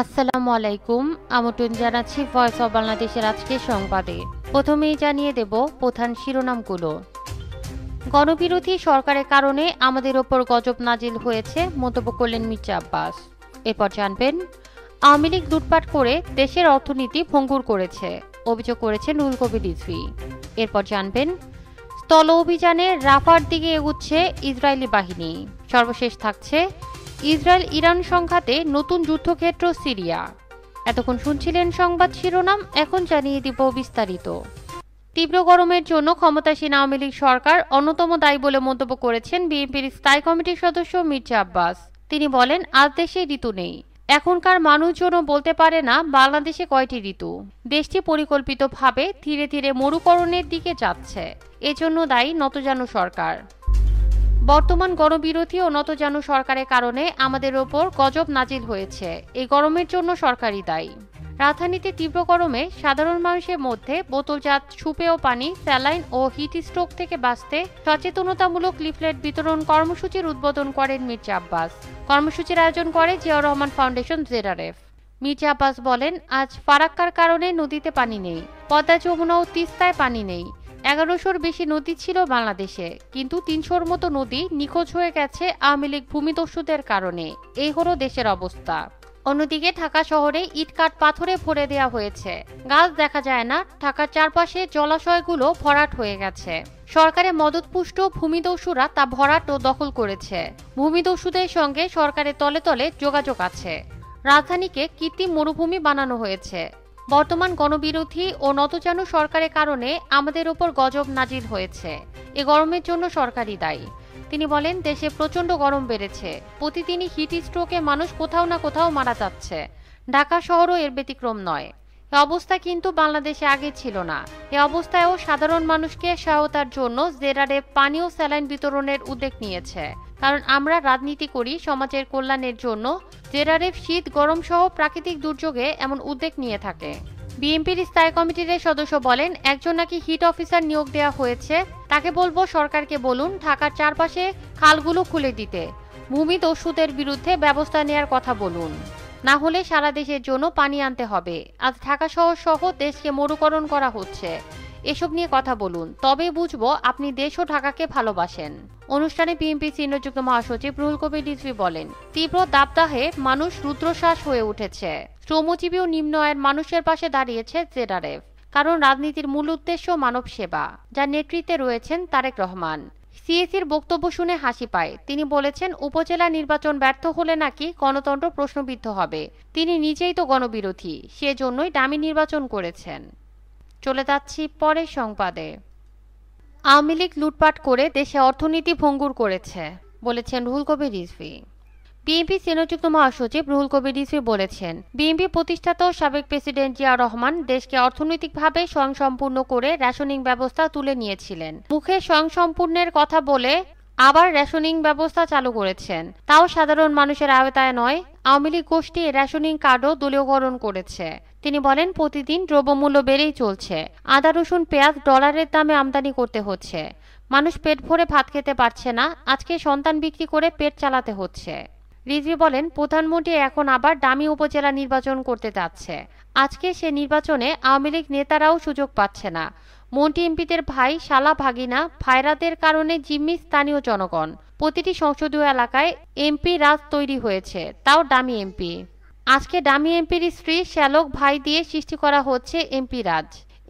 আসসালামু আলাইকুম আমটুন জানাচ্ছি ভয়েস অব বাংলাদেশের আজকের সংবাদে প্রথমেই জানিয়ে দেব প্রধান শিরোনামগুলো গণবিরোধী সরকারের কারণে আমাদের ওপর গজব নাজিল হয়েছে মন্তব্য করলেন মির্জা আব্বাস এরপর জানবেন আওয়ামী লীগ লুটপাট করে দেশের অর্থনীতি ভঙ্গুর করেছে অভিযোগ করেছে নুল কবির রিজভি এরপর জানবেন স্থল অভিযানে রাফার দিকে এগুচ্ছে ইসরায়েলি বাহিনী সর্বশেষ থাকছে ইসরায়েল ইরান সংঘাতে নতুন যুদ্ধক্ষেত্র সিরিয়া এতক্ষণ শুনছিলেন সংবাদ শিরোনাম এখন জানিয়ে দিব বিস্তারিত তীব্র গরমের জন্য ক্ষমতাসীন আওয়ামী লীগ সরকার অন্যতম দায়ী বলে মন্তব্য করেছেন বিএনপির স্থায়ী কমিটির সদস্য মির্জা আব্বাস তিনি বলেন আজ দেশে ঋতু নেই এখনকার মানুষজনও বলতে পারে না বাংলাদেশে কয়টি ঋতু দেশটি পরিকল্পিতভাবে ধীরে ধীরে মরুকরণের দিকে যাচ্ছে এজন্য দায়ী নতজানু সরকার বর্তমান গণবিরোধী ও জানু সরকারের কারণে আমাদের ওপর গজব নাজিল হয়েছে এই গরমের জন্য সরকারি দায়ী রাজধানীতে তীব্র গরমে সাধারণ মানুষের মধ্যে বোতলজাত সুপেয় পানি স্যালাইন ও হিট স্ট্রোক থেকে বাঁচতে সচেতনতামূলক লিফলেট বিতরণ কর্মসূচির উদ্বোধন করেন মির্জা আব্বাস কর্মসূচির আয়োজন করে জিয়াউর রহমান ফাউন্ডেশন জেরারেফ মির্জা আব্বাস বলেন আজ ফারাক্কার কারণে নদীতে পানি নেই পদ্মা যমুনা ও তিস্তায় পানি নেই এগারোশোর বেশি নদী ছিল বাংলাদেশে কিন্তু তিনশোর মতো নদী নিখোঁজ হয়ে গেছে আওয়ামী লীগ ভূমিদস্যুদের কারণে এই হলো দেশের অবস্থা অন্যদিকে ঢাকা শহরে ইটকাট পাথরে ভরে দেওয়া হয়েছে গাছ দেখা যায় না ঢাকার চারপাশে জলাশয়গুলো ভরাট হয়ে গেছে সরকারের মদতপুষ্ট ভূমিদস্যুরা তা ভরাট ও দখল করেছে ভূমিদস্যুদের সঙ্গে সরকারের তলে তলে যোগাযোগ আছে রাজধানীকে কৃত্রিম মরুভূমি বানানো হয়েছে বর্তমান গণবিরোধী ও নতজানু সরকারের কারণে আমাদের ওপর গজব নাজিল হয়েছে এ গরমের জন্য সরকারি দায়ী তিনি বলেন দেশে প্রচণ্ড গরম বেড়েছে প্রতিদিনই হিট স্ট্রোকে মানুষ কোথাও না কোথাও মারা যাচ্ছে ঢাকা শহরও এর ব্যতিক্রম নয় অবস্থা কিন্তু বাংলাদেশে আগে ছিল না এ অবস্থায়ও সাধারণ মানুষকে সহায়তার জন্য জেরারে পানীয় স্যালাইন বিতরণের উদ্যোগ নিয়েছে কারণ আমরা রাজনীতি করি সমাজের কল্যাণের জন্য জেরারেফ শীত গরম সহ প্রাকৃতিক দুর্যোগে এমন উদ্যোগ নিয়ে থাকে বিএনপির স্থায়ী কমিটির সদস্য বলেন একজন নাকি হিট অফিসার নিয়োগ দেওয়া হয়েছে তাকে বলবো সরকারকে বলুন ঢাকার চারপাশে খালগুলো খুলে দিতে ভূমি দস্যুদের বিরুদ্ধে ব্যবস্থা নেয়ার কথা বলুন না হলে সারা দেশের জন্য পানি আনতে হবে আজ ঢাকা শহর সহ দেশকে মরুকরণ করা হচ্ছে এসব নিয়ে কথা বলুন তবে বুঝবো আপনি দেশ ও ঢাকাকে ভালোবাসেন অনুষ্ঠানে পিএমপি চিহ্নযুক্ত মহাসচিব রুহুল কবির রিজভি বলেন তীব্র দাবদাহে মানুষ রুদ্রশ্বাস হয়ে উঠেছে শ্রমজীবী ও নিম্ন আয়ের মানুষের পাশে দাঁড়িয়েছে জেডারেফ কারণ রাজনীতির মূল উদ্দেশ্য মানব সেবা যার নেতৃত্বে রয়েছেন তারেক রহমান সিএসির বক্তব্য শুনে হাসি পায় তিনি বলেছেন উপজেলা নির্বাচন ব্যর্থ হলে নাকি গণতন্ত্র প্রশ্নবিদ্ধ হবে তিনি নিজেই তো গণবিরোধী সেজন্যই দামি নির্বাচন করেছেন চলে যাচ্ছি পরের সংবাদে আওয়ামী লীগ লুটপাট করে দেশে অর্থনীতি ভঙ্গুর করেছে বলেছেন রুহুল কবির রিজভী বিএনপি সিনেটযুক্ত মহাসচিব রুহুল কবির রিসি বলেছেন বিএনপি প্রতিষ্ঠাতা সাবেক প্রেসিডেন্ট জিয়া রহমান দেশকে অর্থনৈতিকভাবে স্বয়ংসম্পূর্ণ করে রেশনিং ব্যবস্থা তুলে নিয়েছিলেন মুখে স্বয়ংসম্পূর্ণের কথা বলে আবার রেশনিং ব্যবস্থা চালু করেছেন তাও সাধারণ মানুষের আওতায় নয় আওয়ামী লীগ গোষ্ঠী রেশনিং কার্ডও দলীয়করণ করেছে তিনি বলেন প্রতিদিন দ্রব্যমূল্য বেড়েই চলছে আদা রসুন পেঁয়াজ ডলারের দামে আমদানি করতে হচ্ছে মানুষ পেট ভরে ভাত খেতে পারছে না আজকে সন্তান বিক্রি করে পেট চালাতে হচ্ছে রিজভি বলেন প্রধানমন্ত্রী এখন আবার দামি উপজেলা নির্বাচন করতে যাচ্ছে আজকে সে নির্বাচনে আওয়ামী লীগ নেতারাও সুযোগ পাচ্ছে না মন্ত্রী এমপিদের ভাই শালা ভাগিনা ভাইরাদের কারণে জিম্মি স্থানীয় জনগণ প্রতিটি সংসদীয় এলাকায় এমপি রাজ তৈরি হয়েছে তাও দামি এমপি আজকে দামি এমপির স্ত্রী শ্যালক ভাই দিয়ে সৃষ্টি করা হচ্ছে এমপি রাজ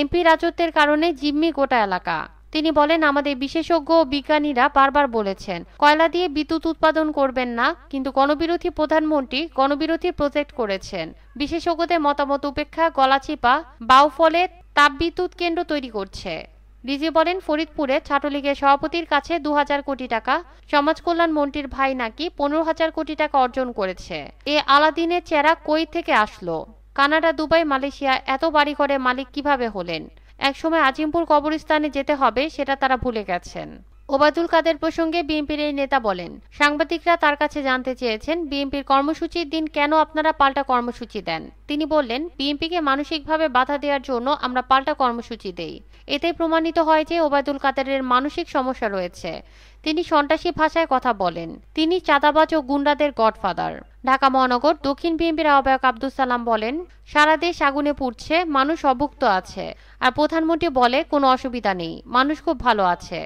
এমপি রাজত্বের কারণে জিম্মি গোটা এলাকা তিনি বলেন আমাদের বিশেষজ্ঞ বিজ্ঞানীরা বারবার বলেছেন কয়লা দিয়ে বিদ্যুৎ উৎপাদন করবেন না কিন্তু গণবিরোধী প্রধানমন্ত্রী গণবিরোধী প্রজেক্ট করেছেন বিশেষজ্ঞদের মতামত উপেক্ষা গলাচিপা বাউফলে তাপবিদ্যুৎ কেন্দ্র তৈরি করছে ডিজি বলেন ফরিদপুরে ছাত্রলীগের সভাপতির কাছে দু হাজার কোটি টাকা সমাজকল্যাণ মন্ত্রীর ভাই নাকি পনেরো হাজার কোটি টাকা অর্জন করেছে এ আলাদিনের চেরা কই থেকে আসলো কানাডা দুবাই মালয়েশিয়া এত বাড়িঘরের মালিক কিভাবে হলেন একসময় আজিমপুর কবরস্থানে যেতে হবে সেটা তারা ভুলে গেছেন ওবায়দুল কাদের প্রসঙ্গে বিএনপির এই নেতা বলেন সাংবাদিকরা তার কাছে জানতে চেয়েছেন বিএনপির কর্মসূচির দিন কেন আপনারা পাল্টা কর্মসূচি দেন তিনি বললেন বিএনপিকে মানসিকভাবে বাধা দেওয়ার জন্য আমরা পাল্টা কর্মসূচি দেই এতে প্রমাণিত হয় যে ওবায়দুল কাদেরের মানসিক সমস্যা রয়েছে তিনি সন্ত্রাসী ভাষায় কথা বলেন তিনি চাঁদাবাজ ও গুন্ডাদের গডফাদার ঢাকা মহানগর দক্ষিণ বিএনপির আহ্বায়ক আব্দুল সালাম বলেন সারা দেশ আগুনে পুড়ছে মানুষ অভুক্ত আছে আর প্রধানমন্ত্রী বলে কোনো অসুবিধা নেই মানুষ খুব ভালো আছে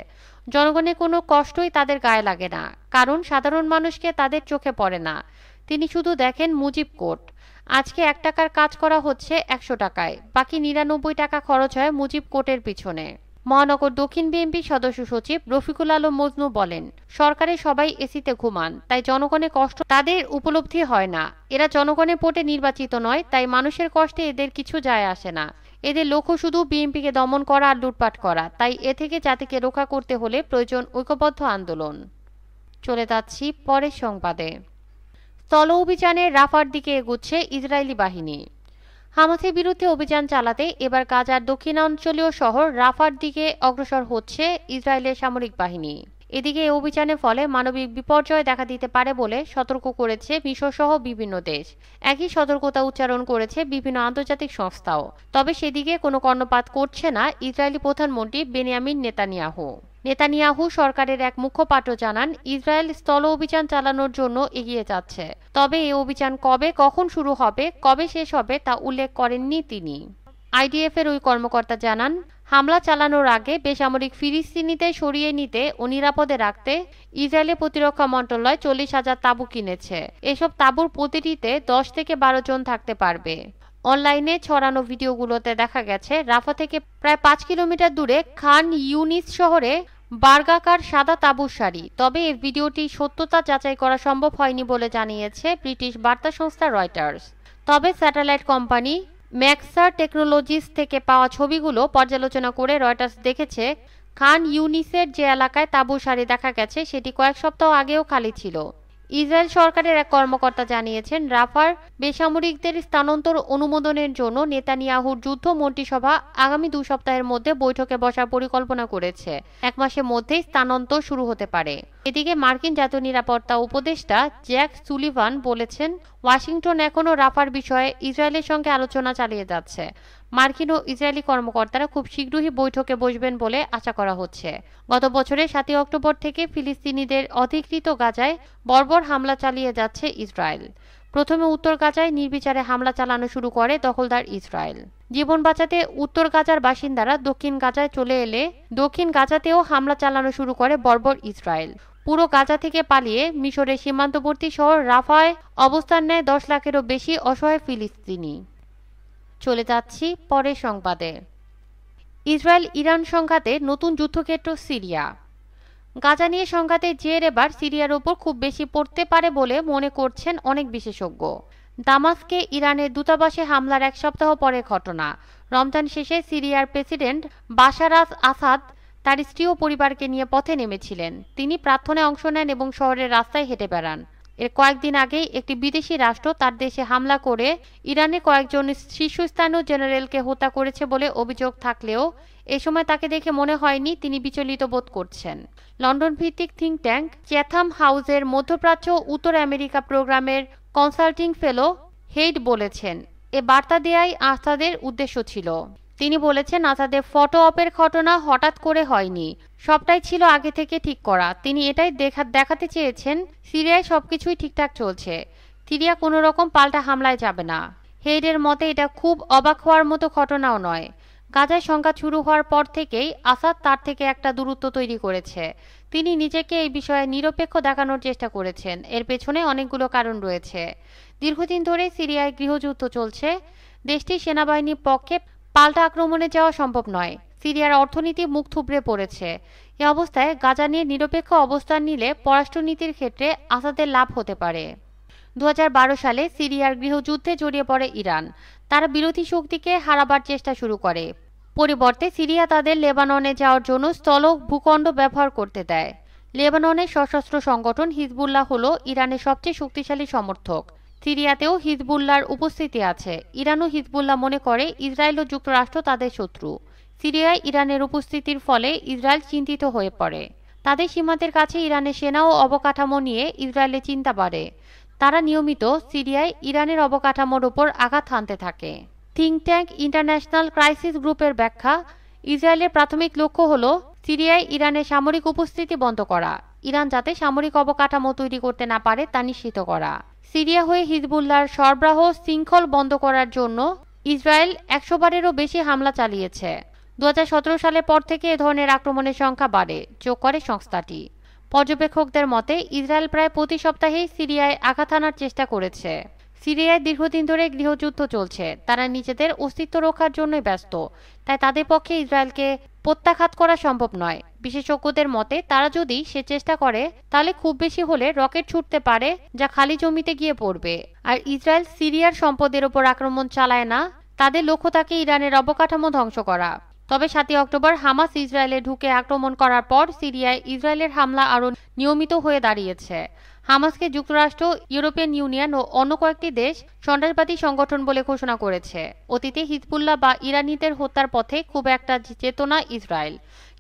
জনগণের কোনো কষ্টই তাদের গায়ে লাগে না কারণ সাধারণ মানুষকে তাদের চোখে পড়ে না তিনি শুধু দেখেন মুজিব কোট আজকে এক টাকার কাজ করা হচ্ছে একশো টাকায় বাকি নিরানব্বই টাকা খরচ হয় মুজিব কোটের পিছনে মহানগর দক্ষিণ বিএনপি সদস্য সচিব রফিকুল আলম মজনু বলেন সরকারে সবাই এসিতে ঘুমান তাই জনগণের কষ্ট তাদের উপলব্ধি হয় না এরা জনগণের পোটে নির্বাচিত নয় তাই মানুষের কষ্টে এদের কিছু যায় আসে না এদের লক্ষ্য শুধু বিএনপিকে দমন করা আর লুটপাট করা তাই এ থেকে জাতিকে রক্ষা করতে হলে প্রয়োজন ঐক্যবদ্ধ আন্দোলন চলে যাচ্ছি পরের সংবাদে স্থল অভিযানে রাফার দিকে এগুচ্ছে ইসরায়েলি বাহিনী হামাসের বিরুদ্ধে অভিযান চালাতে এবার গাজার দক্ষিণাঞ্চলীয় শহর রাফার দিকে অগ্রসর হচ্ছে ইসরায়েলের সামরিক বাহিনী এদিকে এ অভিযানের ফলে মানবিক বিপর্যয় দেখা দিতে পারে বলে সতর্ক করেছে বিশ্বসহ বিভিন্ন দেশ একই সতর্কতা উচ্চারণ করেছে বিভিন্ন আন্তর্জাতিক সংস্থাও তবে সেদিকে কোনো কর্ণপাত করছে না ইসরায়েলি প্রধানমন্ত্রী বেনিয়ামিন নেতানিয়াহু নেতানিয়াহু সরকারের এক মুখপাত্র জানান ইসরায়েল স্থল অভিযান চালানোর জন্য এগিয়ে যাচ্ছে তবে এই অভিযান কবে কখন শুরু হবে কবে শেষ হবে তা উল্লেখ করেননি তিনি আইডিএফ এর ওই কর্মকর্তা জানান হামলা চালানোর আগে বেসামরিক ফিলিস্তিনিতে সরিয়ে নিতে ও নিরাপদে রাখতে ইসরায়েলি প্রতিরক্ষা মন্ত্রণালয় চল্লিশ হাজার তাঁবু কিনেছে এসব তাঁবুর প্রতিটিতে দশ থেকে বারো জন থাকতে পারবে অনলাইনে ছড়ানো ভিডিওগুলোতে দেখা গেছে রাফা থেকে প্রায় পাঁচ কিলোমিটার দূরে খান ইউনিস শহরে বার্গাকার সাদা তাঁবুর শাড়ি তবে এ ভিডিওটি সত্যতা যাচাই করা সম্ভব হয়নি বলে জানিয়েছে ব্রিটিশ বার্তা সংস্থা রয়টার্স তবে স্যাটেলাইট কোম্পানি ম্যাক্সার টেকনোলজিস থেকে পাওয়া ছবিগুলো পর্যালোচনা করে রয়টার্স দেখেছে খান ইউনিসের যে এলাকায় তাঁবু সারি দেখা গেছে সেটি কয়েক সপ্তাহ আগেও খালি ছিল ইসরায়েল সরকারের এক কর্মকর্তা জানিয়েছেন রাফার বেসামরিকদের স্থানান্তর অনুমোদনের জন্য নেতানিয়াহুর যুদ্ধ মন্ত্রিসভা আগামী দু সপ্তাহের মধ্যে বৈঠকে বসার পরিকল্পনা করেছে এক মাসের মধ্যেই স্থানান্তর শুরু হতে পারে এদিকে মার্কিন জাতীয় নিরাপত্তা উপদেষ্টা জ্যাক সুলিভান বলেছেন ওয়াশিংটন এখনও রাফার বিষয়ে ইসরায়েলের সঙ্গে আলোচনা চালিয়ে যাচ্ছে মার্কিন ও ইসরায়েলি কর্মকর্তারা খুব শীঘ্রই বৈঠকে বসবেন বলে আশা করা হচ্ছে গত বছরের সাতই অক্টোবর থেকে ফিলিস্তিনিদের অধিকৃত গাজায় বর্বর হামলা চালিয়ে যাচ্ছে ইসরায়েল প্রথমে উত্তর গাজায় নির্বিচারে হামলা চালানো শুরু করে দখলদার ইসরায়েল জীবন বাঁচাতে উত্তর গাজার বাসিন্দারা দক্ষিণ গাজায় চলে এলে দক্ষিণ গাজাতেও হামলা চালানো শুরু করে বর্বর ইসরায়েল পুরো গাজা থেকে পালিয়ে মিশরের সীমান্তবর্তী শহর রাফায় অবস্থান নেয় দশ লাখেরও বেশি অসহায় ফিলিস্তিনি চলে যাচ্ছি পরের সংবাদে ইসরায়েল ইরান সংঘাতে নতুন যুদ্ধক্ষেত্র সিরিয়া গাজা নিয়ে সংঘাতের জের এবার সিরিয়ার ওপর খুব বেশি পড়তে পারে বলে মনে করছেন অনেক বিশেষজ্ঞ দামাসকে ইরানের দূতাবাসে হামলার এক সপ্তাহ পরে ঘটনা রমজান শেষে সিরিয়ার প্রেসিডেন্ট বাশার আসাদ তার স্ত্রী ও পরিবারকে নিয়ে পথে নেমেছিলেন তিনি প্রার্থনায় অংশ নেন এবং শহরের রাস্তায় হেঁটে বেড়ান এর কয়েকদিন আগেই একটি বিদেশি রাষ্ট্র তার দেশে হামলা করে ইরানে কয়েকজন শীর্ষস্থানীয় জেনারেলকে হত্যা করেছে বলে অভিযোগ থাকলেও এ সময় তাকে দেখে মনে হয়নি তিনি বিচলিত বোধ করছেন লন্ডন ভিত্তিক থিঙ্ক ট্যাঙ্ক চ্যাথাম হাউসের মধ্যপ্রাচ্য উত্তর আমেরিকা প্রোগ্রামের কনসাল্টিং ফেলো হেড বলেছেন এ বার্তা দেয়াই আসাদের উদ্দেশ্য ছিল তিনি বলেছেন আসাদের ফটো অপের ঘটনা হঠাৎ করে হয়নি সবটাই ছিল আগে থেকে ঠিক করা তিনি এটাই দেখা দেখাতে চেয়েছেন সিরিয়ায় সবকিছুই ঠিকঠাক চলছে সিরিয়া কোনো রকম পাল্টা হামলায় যাবে না হেডের মতে এটা খুব অবাক হওয়ার মতো ঘটনাও নয় গাজায় সংঘাত শুরু হওয়ার পর থেকেই আসাদ তার থেকে একটা দূরত্ব তৈরি করেছে তিনি নিজেকে এই বিষয়ে নিরপেক্ষ দেখানোর চেষ্টা করেছেন এর পেছনে অনেকগুলো কারণ রয়েছে দীর্ঘদিন ধরে সিরিয়ায় গৃহযুদ্ধ চলছে দেশটির সেনাবাহিনীর পক্ষে পাল্টা আক্রমণে যাওয়া সম্ভব নয় সিরিয়ার অর্থনীতি মুখ থুবড়ে পড়েছে এ অবস্থায় গাজা নিয়ে নিরপেক্ষ অবস্থান নিলে পররাষ্ট্রনীতির ক্ষেত্রে আসাদের লাভ হতে পারে দু সালে সিরিয়ার গৃহযুদ্ধে জড়িয়ে পড়ে ইরান তারা বিরোধী শক্তিকে হারাবার চেষ্টা শুরু করে পরিবর্তে সিরিয়া তাদের লেবাননে যাওয়ার জন্য স্থল ভূখণ্ড ব্যবহার করতে দেয় লেবাননের সশস্ত্র সংগঠন হিজবুল্লাহ হল ইরানের সবচেয়ে শক্তিশালী সমর্থক সিরিয়াতেও হিজবুল্লার উপস্থিতি আছে ইরানও হিজবুল্লাহ মনে করে ইসরায়েল ও যুক্তরাষ্ট্র তাদের শত্রু সিরিয়ায় ইরানের উপস্থিতির ফলে ইসরায়েল চিন্তিত হয়ে পড়ে তাদের সীমান্তের কাছে ইরানের সেনা ও অবকাঠামো নিয়ে ইসরায়েলের চিন্তা বাড়ে তারা নিয়মিত সিরিয়ায় ইরানের অবকাঠামোর ওপর আঘাত হানতে থাকে থিঙ্ক ট্যাঙ্ক ইন্টারন্যাশনাল ক্রাইসিস গ্রুপের ব্যাখ্যা ইসরায়েলের প্রাথমিক লক্ষ্য হল সিরিয়ায় ইরানের সামরিক উপস্থিতি বন্ধ করা ইরান যাতে সামরিক অবকাঠামো তৈরি করতে না পারে তা নিশ্চিত করা সিরিয়া হয়ে হিজবুল্লার সরবরাহ শৃঙ্খল বন্ধ করার জন্য ইসরায়েল একশো বারেরও বেশি হামলা চালিয়েছে দু সালের পর থেকে এ ধরনের আক্রমণের সংখ্যা বাড়ে যোগ করে সংস্থাটি পর্যবেক্ষকদের মতে ইসরায়েল প্রায় প্রতি সপ্তাহেই সিরিয়ায় আঘাত আনার চেষ্টা করেছে সিরিয়ায় দীর্ঘদিন ধরে গৃহযুদ্ধ চলছে তারা নিজেদের অস্তিত্ব রক্ষার জন্য ব্যস্ত তাই তাদের পক্ষে ইসরায়েলকে প্রত্যাঘাত করা সম্ভব নয় বিশেষজ্ঞদের মতে তারা যদি সে চেষ্টা করে তাহলে খুব বেশি হলে রকেট ছুটতে পারে যা খালি জমিতে গিয়ে পড়বে আর ইসরায়েল সিরিয়ার সম্পদের ওপর আক্রমণ চালায় না তাদের লক্ষ্য থাকে ইরানের অবকাঠামো ধ্বংস করা তবে সাতই অক্টোবর হামাস ইসরায়েলে ঢুকে আক্রমণ করার পর সিরিয়ায় ইসরায়েলের হামলা আরও নিয়মিত হয়ে দাঁড়িয়েছে হামাসকে যুক্তরাষ্ট্র ইউরোপিয়ান ইউনিয়ন ও অন্য কয়েকটি দেশ সন্ত্রাসবাদী সংগঠন বলে ঘোষণা করেছে অতীতে হিজবুল্লাহ বা ইরানিদের হত্যার পথে খুব একটা চেতনা ইসরায়েল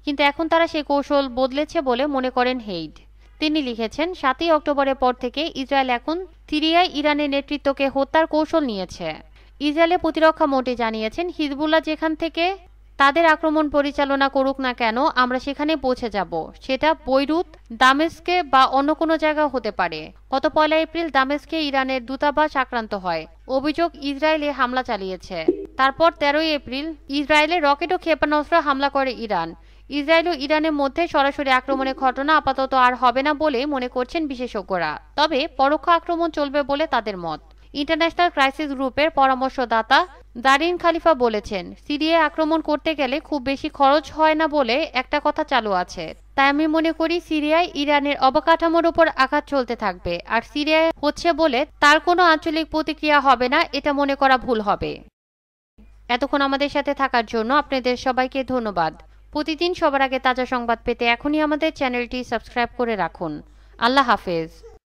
কিন্তু এখন তারা সে কৌশল বদলেছে বলে মনে করেন হেইড তিনি লিখেছেন সাতই অক্টোবরের পর থেকে ইসরায়েল এখন সিরিয়ায় ইরানের নেতৃত্বকে হত্যার কৌশল নিয়েছে ইসরায়েলের প্রতিরক্ষা মন্ত্রী জানিয়েছেন হিজবুল্লাহ যেখান থেকে তাদের আক্রমণ পরিচালনা করুক না কেন আমরা সেখানে পৌঁছে যাব সেটা বৈরুত দামেস্কে বা অন্য কোনো জায়গা হতে পারে গত পয়লা এপ্রিল দামেস্কে ইরানের দূতাবাস আক্রান্ত হয় অভিযোগ ইসরায়েলে হামলা চালিয়েছে তারপর তেরোই এপ্রিল ইসরায়েলে রকেট ও ক্ষেপণাস্ত্র হামলা করে ইরান ইসরায়েল ও ইরানের মধ্যে সরাসরি আক্রমণের ঘটনা আপাতত আর হবে না বলে মনে করছেন বিশেষজ্ঞরা তবে পরোক্ষ আক্রমণ চলবে বলে তাদের মত ইন্টারন্যাশনাল ক্রাইসিস গ্রুপের পরামর্শদাতা দারিন খালিফা বলেছেন সিরিয়ায় আক্রমণ করতে গেলে খুব বেশি খরচ হয় না বলে একটা কথা চালু আছে তাই আমি মনে করি সিরিয়ায় ইরানের অবকাঠামোর উপর আঘাত চলতে থাকবে আর সিরিয়ায় হচ্ছে বলে তার কোনো আঞ্চলিক প্রতিক্রিয়া হবে না এটা মনে করা ভুল হবে এতক্ষণ আমাদের সাথে থাকার জন্য আপনাদের সবাইকে ধন্যবাদ প্রতিদিন সবার আগে তাজা সংবাদ পেতে এখনই আমাদের চ্যানেলটি সাবস্ক্রাইব করে রাখুন আল্লাহ হাফেজ